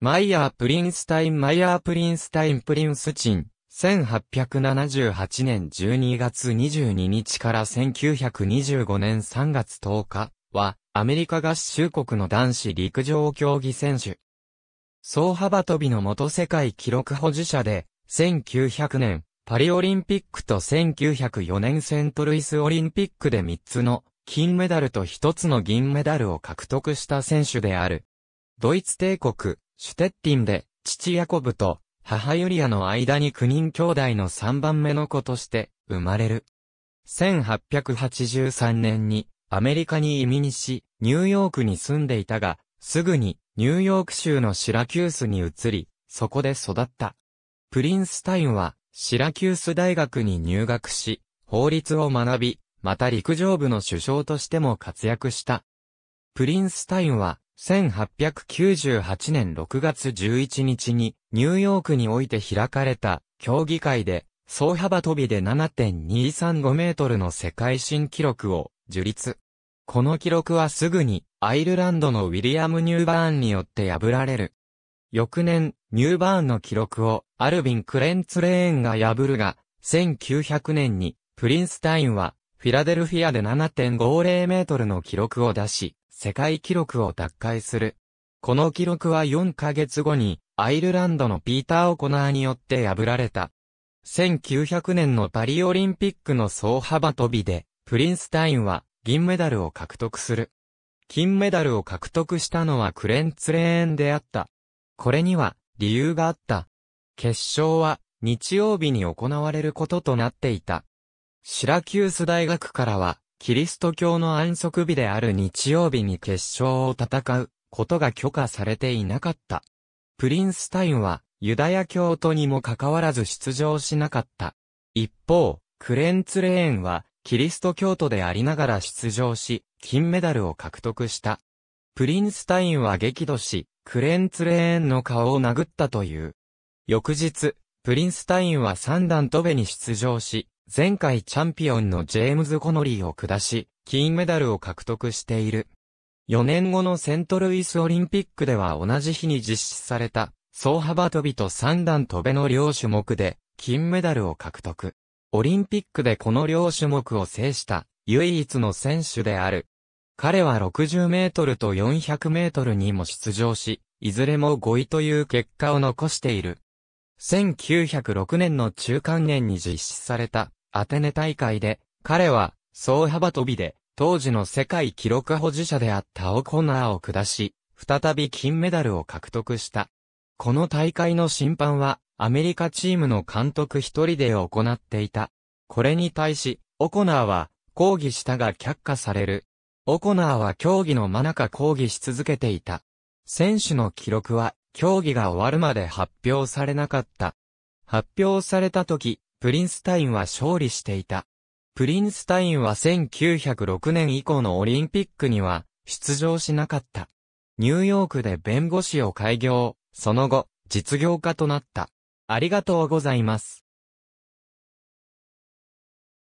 マイヤー・プリンスタイン・マイヤー・プリンスタイン・プリンスチン、1878年12月22日から1925年3月10日は、アメリカ合衆国の男子陸上競技選手。総幅跳びの元世界記録保持者で、1900年、パリオリンピックと1904年セントルイスオリンピックで3つの金メダルと1つの銀メダルを獲得した選手である。ドイツ帝国、シュテッティンで、父ヤコブと、母ユリアの間に9人兄弟の3番目の子として、生まれる。1883年に、アメリカに移民し、ニューヨークに住んでいたが、すぐに、ニューヨーク州のシラキュースに移り、そこで育った。プリンスタインは、シラキュース大学に入学し、法律を学び、また陸上部の首相としても活躍した。プリンスタインは、1898年6月11日にニューヨークにおいて開かれた競技会で総幅飛びで7.235メートルの世界新記録を樹立。この記録はすぐにアイルランドのウィリアム・ニューバーンによって破られる。翌年、ニューバーンの記録をアルビン・クレンツレーンが破るが、1900年にプリンスタインはフィラデルフィアで7.50メートルの記録を出し、世界記録を奪回する。この記録は4ヶ月後に、アイルランドのピーター・オコナーによって破られた。1900年のパリオリンピックの総幅飛びで、プリンスタインは銀メダルを獲得する。金メダルを獲得したのはクレンツレーンであった。これには理由があった。決勝は日曜日に行われることとなっていた。シラキュース大学からは、キリスト教の安息日である日曜日に決勝を戦うことが許可されていなかった。プリンスタインは、ユダヤ教徒にもかかわらず出場しなかった。一方、クレンツレーンは、キリスト教徒でありながら出場し、金メダルを獲得した。プリンスタインは激怒し、クレンツレーンの顔を殴ったという。翌日、プリンスタインは三段飛べに出場し、前回チャンピオンのジェームズ・コノリーを下し、金メダルを獲得している。4年後のセントルイスオリンピックでは同じ日に実施された、総幅跳びと三段跳べの両種目で、金メダルを獲得。オリンピックでこの両種目を制した、唯一の選手である。彼は60メートルと400メートルにも出場し、いずれも5位という結果を残している。1906年の中間年に実施された、アテネ大会で、彼は、総幅跳びで、当時の世界記録保持者であったオコナーを下し、再び金メダルを獲得した。この大会の審判は、アメリカチームの監督一人で行っていた。これに対し、オコナーは、抗議したが却下される。オコナーは競技の真中抗議し続けていた。選手の記録は、競技が終わるまで発表されなかった。発表された時、プリンスタインは勝利していた。プリンスタインは1906年以降のオリンピックには出場しなかった。ニューヨークで弁護士を開業、その後、実業家となった。ありがとうございます。